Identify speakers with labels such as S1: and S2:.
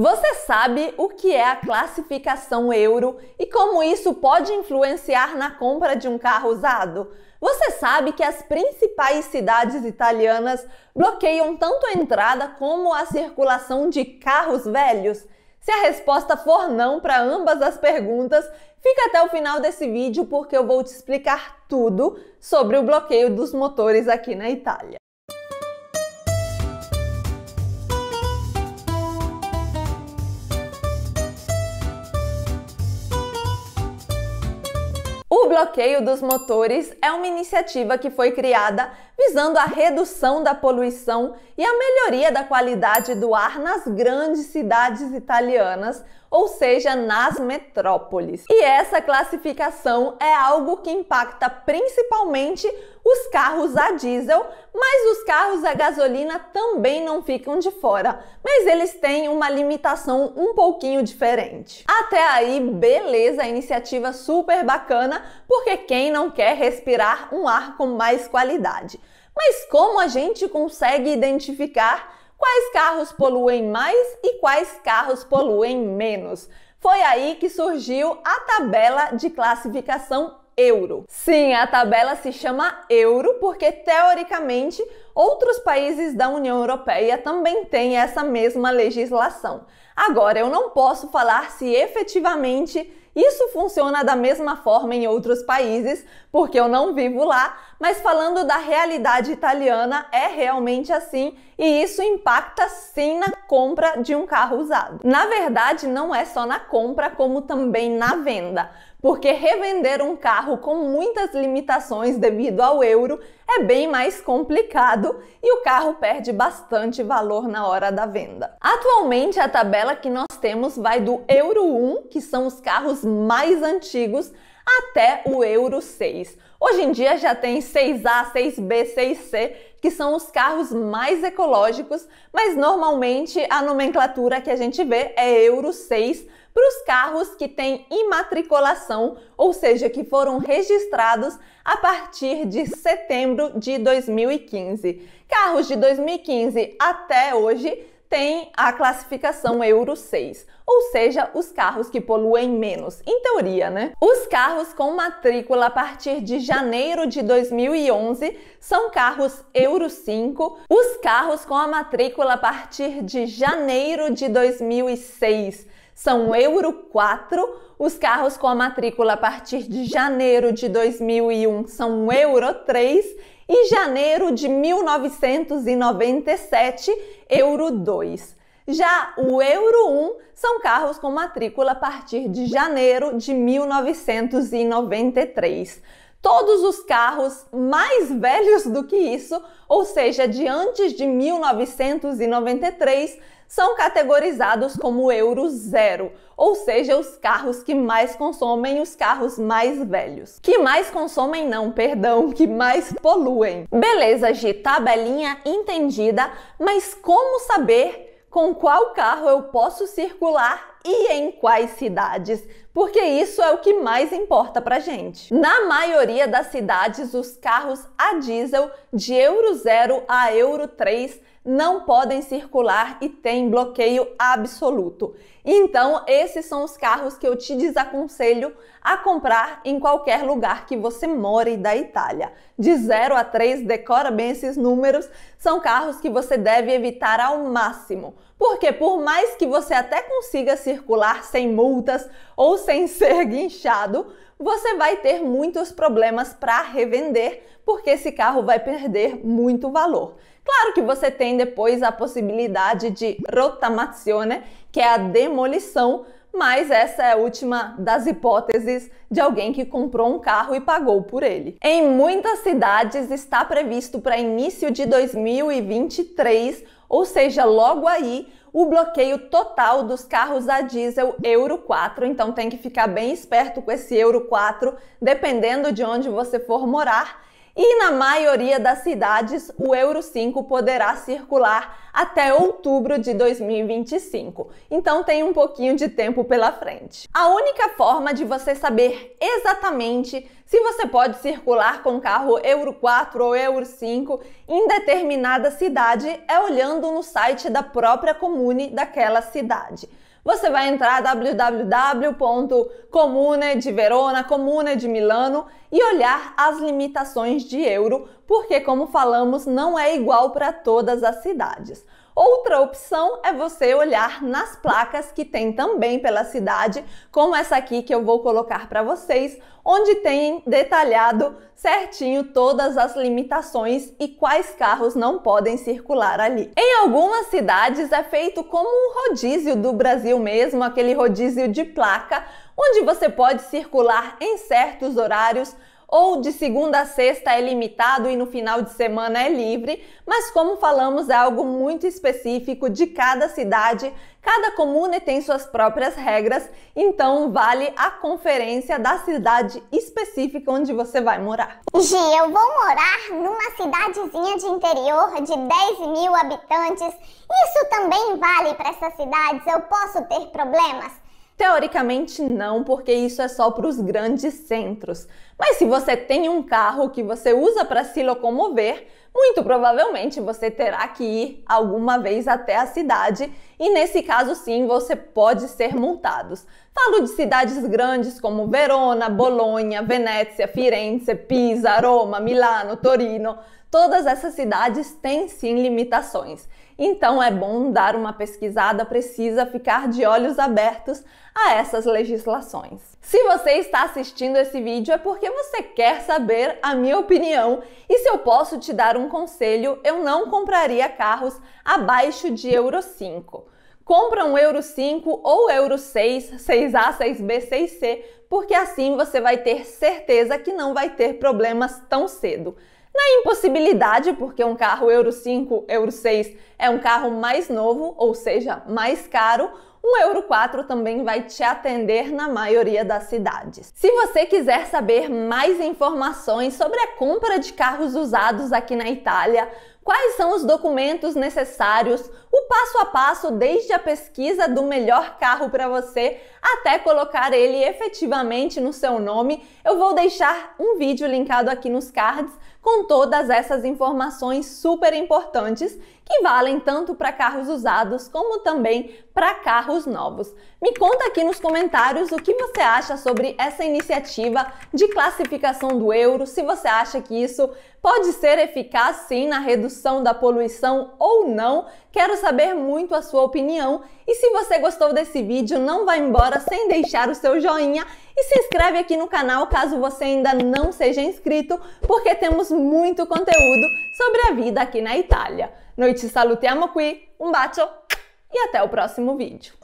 S1: Você sabe o que é a classificação euro e como isso pode influenciar na compra de um carro usado? Você sabe que as principais cidades italianas bloqueiam tanto a entrada como a circulação de carros velhos? Se a resposta for não para ambas as perguntas, fica até o final desse vídeo porque eu vou te explicar tudo sobre o bloqueio dos motores aqui na Itália. O bloqueio dos motores é uma iniciativa que foi criada visando a redução da poluição e a melhoria da qualidade do ar nas grandes cidades italianas, ou seja, nas metrópoles. E essa classificação é algo que impacta principalmente os carros a diesel, mas os carros a gasolina também não ficam de fora, mas eles têm uma limitação um pouquinho diferente. Até aí, beleza, iniciativa super bacana, porque quem não quer respirar um ar com mais qualidade? Mas como a gente consegue identificar quais carros poluem mais e quais carros poluem menos? Foi aí que surgiu a tabela de classificação euro. Sim, a tabela se chama euro porque teoricamente outros países da União Europeia também têm essa mesma legislação. Agora eu não posso falar se efetivamente isso funciona da mesma forma em outros países, porque eu não vivo lá, mas falando da realidade italiana, é realmente assim e isso impacta sim na compra de um carro usado. Na verdade, não é só na compra, como também na venda porque revender um carro com muitas limitações devido ao euro é bem mais complicado e o carro perde bastante valor na hora da venda. Atualmente, a tabela que nós temos vai do Euro 1, que são os carros mais antigos até o Euro 6. Hoje em dia já tem 6A, 6B, 6C, que são os carros mais ecológicos, mas normalmente a nomenclatura que a gente vê é Euro 6 para os carros que têm imatriculação, ou seja, que foram registrados a partir de setembro de 2015. Carros de 2015 até hoje tem a classificação Euro 6, ou seja, os carros que poluem menos, em teoria, né? Os carros com matrícula a partir de janeiro de 2011 são carros Euro 5, os carros com a matrícula a partir de janeiro de 2006 são Euro 4, os carros com a matrícula a partir de janeiro de 2001 são Euro 3 em janeiro de 1997, Euro 2. Já o Euro 1 são carros com matrícula a partir de janeiro de 1993. Todos os carros mais velhos do que isso, ou seja, de antes de 1993, são categorizados como Euro zero, ou seja, os carros que mais consomem os carros mais velhos. Que mais consomem não, perdão, que mais poluem. Beleza, Gi, tabelinha entendida, mas como saber com qual carro eu posso circular e em quais cidades, porque isso é o que mais importa pra gente. Na maioria das cidades, os carros a diesel de Euro 0 a Euro 3 não podem circular e tem bloqueio absoluto. Então, esses são os carros que eu te desaconselho a comprar em qualquer lugar que você more da Itália. De 0 a 3, decora bem esses números, são carros que você deve evitar ao máximo. Porque por mais que você até consiga circular sem multas ou sem ser guinchado, você vai ter muitos problemas para revender, porque esse carro vai perder muito valor. Claro que você tem depois a possibilidade de rotamazione, que é a demolição, mas essa é a última das hipóteses de alguém que comprou um carro e pagou por ele. Em muitas cidades está previsto para início de 2023 ou seja, logo aí o bloqueio total dos carros a diesel Euro 4, então tem que ficar bem esperto com esse Euro 4, dependendo de onde você for morar e na maioria das cidades, o Euro 5 poderá circular até outubro de 2025. Então tem um pouquinho de tempo pela frente. A única forma de você saber exatamente se você pode circular com carro Euro 4 ou Euro 5 em determinada cidade é olhando no site da própria comune daquela cidade você vai entrar www.comune de Verona, Comune de Milano e olhar as limitações de euro, porque como falamos, não é igual para todas as cidades. Outra opção é você olhar nas placas que tem também pela cidade, como essa aqui que eu vou colocar para vocês, onde tem detalhado certinho todas as limitações e quais carros não podem circular ali. Em algumas cidades é feito como um rodízio do Brasil mesmo, aquele rodízio de placa, onde você pode circular em certos horários ou de segunda a sexta é limitado e no final de semana é livre, mas como falamos, é algo muito específico de cada cidade, cada comune tem suas próprias regras, então vale a conferência da cidade específica onde você vai morar. Gi, eu vou morar numa cidadezinha de interior de 10 mil habitantes. Isso também vale para essas cidades? Eu posso ter problemas? Teoricamente não, porque isso é só para os grandes centros. Mas se você tem um carro que você usa para se locomover, muito provavelmente você terá que ir alguma vez até a cidade e nesse caso sim você pode ser multado. Falo de cidades grandes como Verona, Bolonha, Venécia, Firenze, Pisa, Roma, Milano, Torino. Todas essas cidades têm sim limitações. Então é bom dar uma pesquisada, precisa ficar de olhos abertos a essas legislações. Se você está assistindo esse vídeo é porque você quer saber a minha opinião e se eu posso te dar um conselho, eu não compraria carros abaixo de Euro 5. Compra um Euro 5 ou Euro 6, 6A, 6B, 6C, porque assim você vai ter certeza que não vai ter problemas tão cedo. Na impossibilidade, porque um carro Euro 5, Euro 6 é um carro mais novo, ou seja, mais caro, um Euro 4 também vai te atender na maioria das cidades. Se você quiser saber mais informações sobre a compra de carros usados aqui na Itália, quais são os documentos necessários, o passo a passo desde a pesquisa do melhor carro para você até colocar ele efetivamente no seu nome. Eu vou deixar um vídeo linkado aqui nos cards com todas essas informações super importantes que valem tanto para carros usados como também para carros novos. Me conta aqui nos comentários o que você acha sobre essa iniciativa de classificação do euro, se você acha que isso pode ser eficaz sim na redução da poluição ou não. Quero saber saber muito a sua opinião. E se você gostou desse vídeo, não vá embora sem deixar o seu joinha e se inscreve aqui no canal caso você ainda não seja inscrito, porque temos muito conteúdo sobre a vida aqui na Itália. noite ci salutiamo qui, um bacio e até o próximo vídeo.